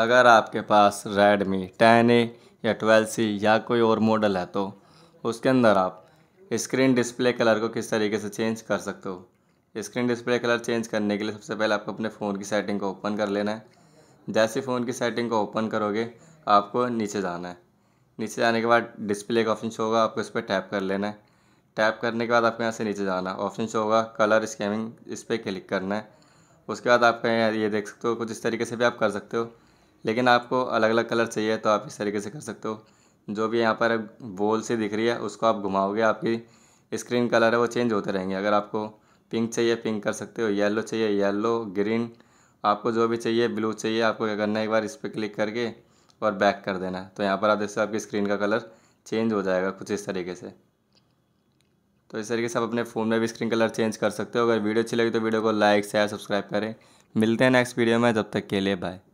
अगर आपके पास Redmi ten ए या ट्वेल्व सी या कोई और मॉडल है तो उसके अंदर आप स्क्रीन डिस्प्ले कलर को किस तरीके से चेंज कर सकते हो स्क्रीन डिस्प्ले कलर चेंज करने के लिए सबसे पहले आपको अपने फ़ोन की सेटिंग को ओपन कर लेना है जैसे फ़ोन की सेटिंग को ओपन करोगे आपको नीचे जाना है नीचे जाने के बाद डिस्प्ले का ऑप्शन शो होगा आपको इस पर टैप कर लेना है टैप करने के बाद आपको यहाँ से नीचे जाना ऑप्शन शो होगा कलर स्कैमिंग इस पर क्लिक करना है उसके बाद आप यहाँ ये देख सकते हो कुछ इस तरीके से भी आप कर सकते हो लेकिन आपको अलग अलग कलर चाहिए तो आप इस तरीके से कर सकते हो जो भी यहाँ पर बोल से दिख रही है उसको आप घुमाओगे आपकी स्क्रीन कलर है वो चेंज होते रहेंगे अगर आपको पिंक चाहिए पिंक कर सकते हो येलो चाहिए येलो ग्रीन आपको जो भी चाहिए ब्लू चाहिए आपको क्या करना है एक बार इस पर क्लिक करके और बैक कर देना तो यहाँ पर आप देख सकते हो आपकी स्क्रीन का कलर चेंज हो जाएगा कुछ इस तरीके से तो इस तरीके से आप अपने फ़ोन में भी स्क्रीन कलर चेंज कर सकते हो अगर वीडियो अच्छी लगी तो वीडियो को लाइक शेयर सब्सक्राइब करें मिलते हैं नेक्स्ट वीडियो में जब तक के लिए बाय